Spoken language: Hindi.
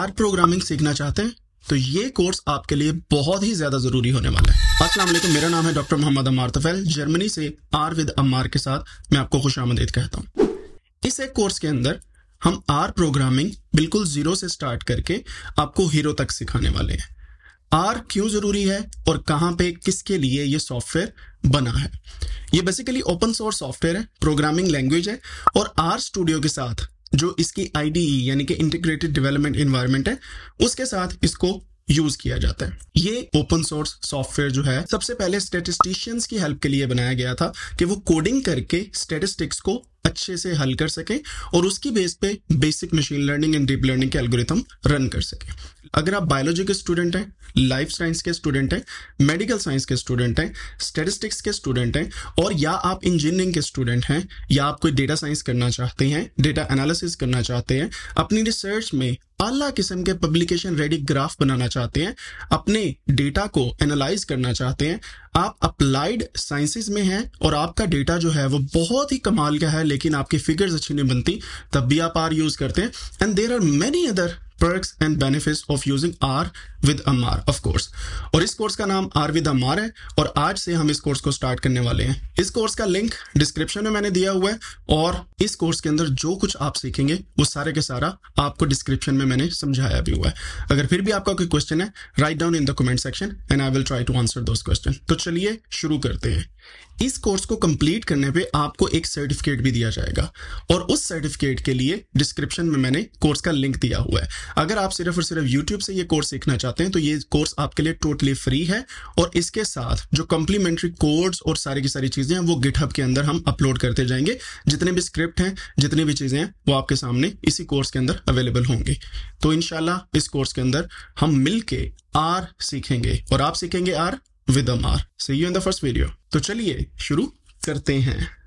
आर प्रोग्रामिंग सीखना चाहते हैं तो ये कोर्स आपके लिए बहुत ही ज्यादा जरूरी होने वाला है अस्सलाम वालेकुम मेरा नाम है डॉक्टर मोहम्मद अमार तफेल जर्मनी से आर विद अमार के साथ मैं आपको खुश आमदीद कहता हूँ इस एक कोर्स के अंदर हम आर प्रोग्रामिंग बिल्कुल जीरो से स्टार्ट करके आपको हीरो तक सिखाने वाले हैं आर क्यों जरूरी है और कहाँ पे किसके लिए ये सॉफ्टवेयर बना है ये बेसिकली ओपन सोर्स सॉफ्टवेयर है प्रोग्रामिंग लैंग्वेज है और आर स्टूडियो के साथ जो इसकी आईडीई e, यानी कि इंटीग्रेटेड डेवलपमेंट इन्वायरमेंट है उसके साथ इसको यूज किया जाता है ये ओपन सोर्स सॉफ्टवेयर जो है सबसे पहले स्टेटिस्टिशियंस की हेल्प के लिए बनाया गया था कि वो कोडिंग करके स्टेटिस्टिक्स को अच्छे से हल कर सके और उसकी बेस पे basic machine learning and deep learning के एल्गोरिथम रन कर सके अगर आप बायोलॉजी के स्टूडेंट हैं लाइफ साइंस के स्टूडेंट हैं मेडिकल साइंस के स्टूडेंट हैं स्टेटिस्टिक्स के स्टूडेंट हैं और या आप इंजीनियरिंग के स्टूडेंट हैं या आप कोई डेटा साइंस करना चाहते हैं डेटा एनालिसिस करना चाहते हैं अपनी रिसर्च में अला किस्म के पब्लिकेशन रेडी ग्राफ बनाना चाहते हैं अपने डेटा को एनालाइज करना चाहते हैं आप अप्लाइड साइंसेज में हैं और आपका डेटा जो है वो बहुत ही कमाल का है लेकिन आपकी फिगर्स अच्छी नहीं बनती तब भी आप आर यूज करते हैं and there are many other perks and benefits of using R with Amar of course और इस कोर्स का नाम R with Amar है और आज से हम इस कोर्स को स्टार्ट करने वाले हैं इस कोर्स का लिंक डिस्क्रिप्शन में मैंने दिया हुआ है और इस कोर्स के अंदर जो कुछ आप सीखेंगे वो सारे के सारा आपको डिस्क्रिप्शन में मैंने समझाया भी हुआ है अगर फिर भी आपका कोई क्वेश्चन है write down in the comment section and I will try to answer those question तो चलिए शुरू करते हैं इस कोर्स को कंप्लीट करने पे आपको एक सर्टिफिकेट भी दिया जाएगा और उस सर्टिफिकेट के लिए डिस्क्रिप्शन में मैंने कोर्स का लिंक दिया हुआ है अगर आप सिर्फ और सिर्फ यूट्यूब से ये कोर्स सीखना चाहते हैं तो ये कोर्स आपके लिए टोटली फ्री है और इसके साथ जो कंप्लीमेंट्री कोड्स और सारी की सारी चीज़ें हैं वो गिटहब के अंदर हम अपलोड करते जाएंगे जितने भी स्क्रिप्ट हैं जितनी भी चीज़ें हैं वो आपके सामने इसी कोर्स के अंदर अवेलेबल होंगे तो इनशाला इस कोर्स के अंदर हम मिल के आर सीखेंगे और आप सीखेंगे आर विद आर सही इन द फर्स्ट वीडियो तो चलिए शुरू करते हैं